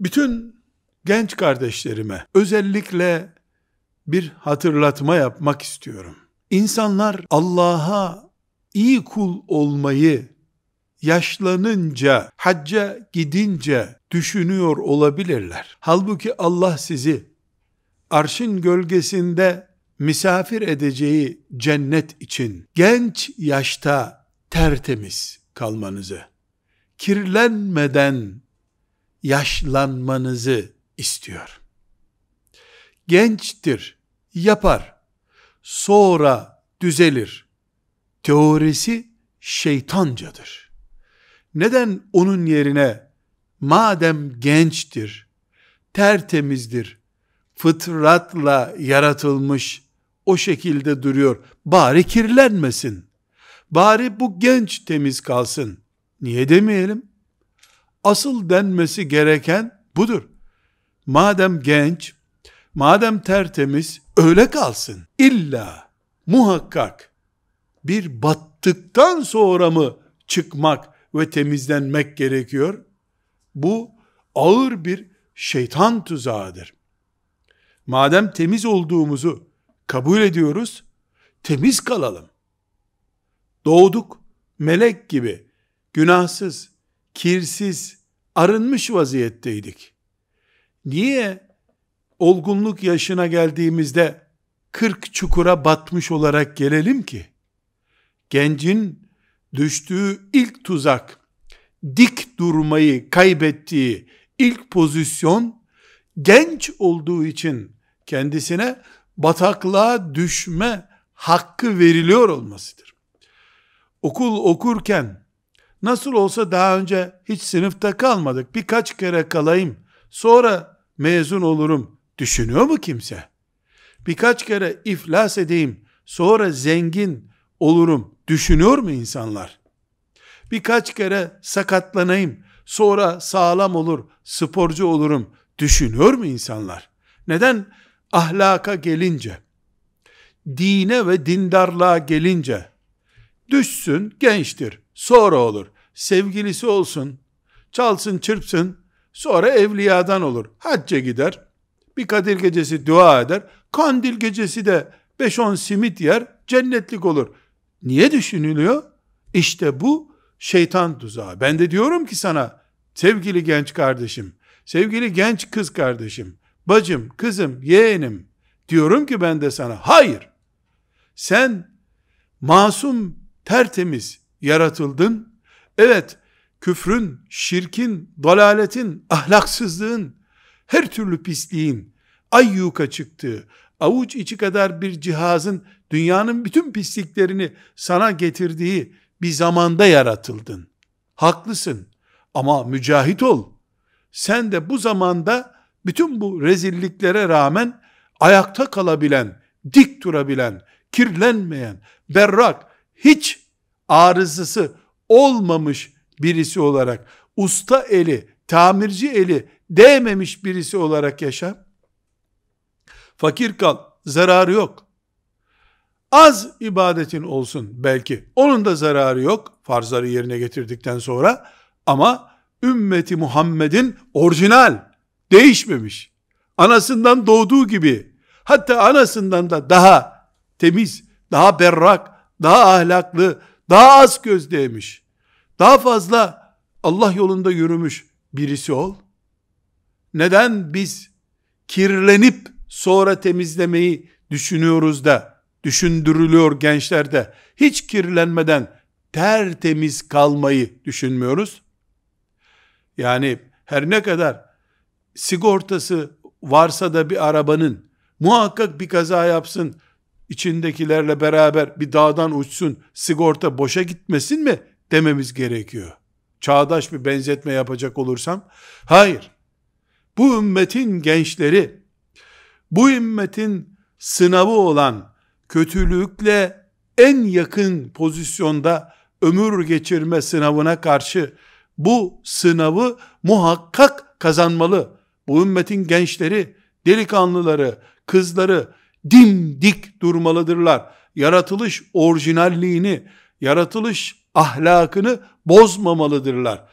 Bütün genç kardeşlerime özellikle bir hatırlatma yapmak istiyorum. İnsanlar Allah'a iyi kul olmayı yaşlanınca, hacca gidince düşünüyor olabilirler. Halbuki Allah sizi arşın gölgesinde misafir edeceği cennet için genç yaşta tertemiz kalmanızı, kirlenmeden yaşlanmanızı istiyor. Gençtir, yapar, sonra düzelir. Teorisi şeytancadır. Neden onun yerine madem gençtir, tertemizdir, fıtratla yaratılmış, o şekilde duruyor. Bari kirlenmesin. Bari bu genç temiz kalsın. Niye demeyelim? Asıl denmesi gereken budur. Madem genç, madem tertemiz, öyle kalsın. İlla muhakkak bir battıktan sonra mı çıkmak ve temizlenmek gerekiyor? Bu ağır bir şeytan tuzağıdır. Madem temiz olduğumuzu kabul ediyoruz, temiz kalalım. Doğduk melek gibi, günahsız, kirsiz, arınmış vaziyetteydik. Niye olgunluk yaşına geldiğimizde kırk çukura batmış olarak gelelim ki? Gencin düştüğü ilk tuzak, dik durmayı kaybettiği ilk pozisyon, genç olduğu için kendisine bataklığa düşme hakkı veriliyor olmasıdır. Okul okurken Nasıl olsa daha önce hiç sınıfta kalmadık. Birkaç kere kalayım. Sonra mezun olurum. Düşünüyor mu kimse? Birkaç kere iflas edeyim. Sonra zengin olurum. Düşünüyor mu insanlar? Birkaç kere sakatlanayım. Sonra sağlam olur, sporcu olurum. Düşünüyor mu insanlar? Neden ahlaka gelince, dine ve dindarlığa gelince düşsün gençtir, sonra olur sevgilisi olsun, çalsın çırpsın, sonra evliyadan olur. Hacca gider, bir Kadir gecesi dua eder, Kandil gecesi de 5-10 simit yer, cennetlik olur. Niye düşünülüyor? İşte bu şeytan tuzağı. Ben de diyorum ki sana, sevgili genç kardeşim, sevgili genç kız kardeşim, bacım, kızım, yeğenim, diyorum ki ben de sana, hayır, sen masum, tertemiz yaratıldın, Evet, küfrün, şirkin, dalaletin, ahlaksızlığın, her türlü pisliğin ayyuka çıktığı, avuç içi kadar bir cihazın dünyanın bütün pisliklerini sana getirdiği bir zamanda yaratıldın. Haklısın ama mücahit ol. Sen de bu zamanda bütün bu rezilliklere rağmen ayakta kalabilen, dik durabilen, kirlenmeyen, berrak, hiç arızası olmamış birisi olarak, usta eli, tamirci eli değmemiş birisi olarak yaşa. Fakir kal, zararı yok. Az ibadetin olsun belki. Onun da zararı yok. Farzları yerine getirdikten sonra ama ümmeti Muhammed'in orijinal, değişmemiş. Anasından doğduğu gibi, hatta anasından da daha temiz, daha berrak, daha ahlaklı, daha az göz değmiş, daha fazla Allah yolunda yürümüş birisi ol. Neden biz kirlenip sonra temizlemeyi düşünüyoruz da, düşündürülüyor gençlerde, hiç kirlenmeden tertemiz kalmayı düşünmüyoruz? Yani her ne kadar sigortası varsa da bir arabanın muhakkak bir kaza yapsın, içindekilerle beraber bir dağdan uçsun, sigorta boşa gitmesin mi dememiz gerekiyor. Çağdaş bir benzetme yapacak olursam, hayır. Bu ümmetin gençleri, bu ümmetin sınavı olan kötülükle en yakın pozisyonda ömür geçirme sınavına karşı bu sınavı muhakkak kazanmalı. Bu ümmetin gençleri, delikanlıları, kızları, dimdik durmalıdırlar. Yaratılış orijinalliğini, yaratılış ahlakını bozmamalıdırlar.